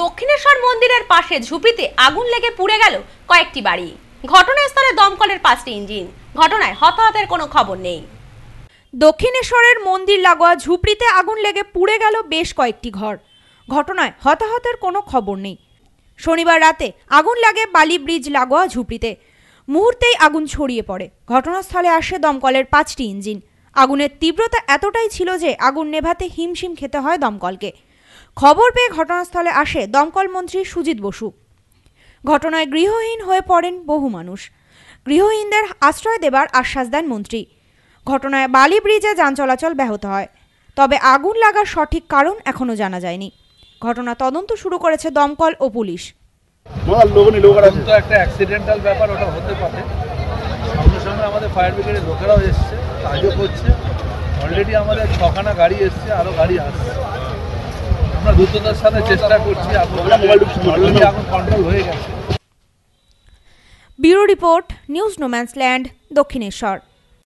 দক্ষিণেশ্বর মন্দিরের পাশে ঝুপিতে আগুন লেগে পুড়ে গেল কয়েকটি বাড়ি ঘটনাস্থলে দমকলের পাঁচটি ইঞ্জিন ঘটনায় হতাহতের কোনো খবর নেই দক্ষিণেশ্বরের মন্দির লাগোয়া ঝুপড়িতে আগুন লেগে পুড়ে গেল বেশ কয়েকটি ঘর ঘটনায় হতাহতের কোনো খবর নেই শনিবার রাতে আগুন লাগে বালি ব্রিজ লাগোয়া ঝুপড়িতে মুহূর্তেই আগুন ছড়িয়ে পড়ে ঘটনাস্থলে আসে দমকলের পাঁচটি ইঞ্জিন আগুনের তীব্রতা এতটাই ছিল যে আগুন নেভাতে হিমশিম খেতে হয় দমকলকে খবর পেয়ে ঘটনাস্থলে আসে দমকল মন্ত্রী সুজিত বসু ঘটনায় গৃহহীন হয়ে পড়েন বহু মানুষ গৃহহীনদের আশ্রয় দেবার আশ্বাস দেন মন্ত্রী ঘটনায় বালি ব্রিজে যান চলাচল ব্যাহত হয় তবে আগুন লাগার সঠিক কারণ এখনও জানা যায়নি ঘটনা তদন্ত শুরু করেছে দমকল ও পুলিশ একটা আমাদের ছখানা গাড়ি এসছে গাড়ি আসছে আমরা দ্রুততার সাথে চেষ্টা করছি bureau report news no man's land Dakshineswar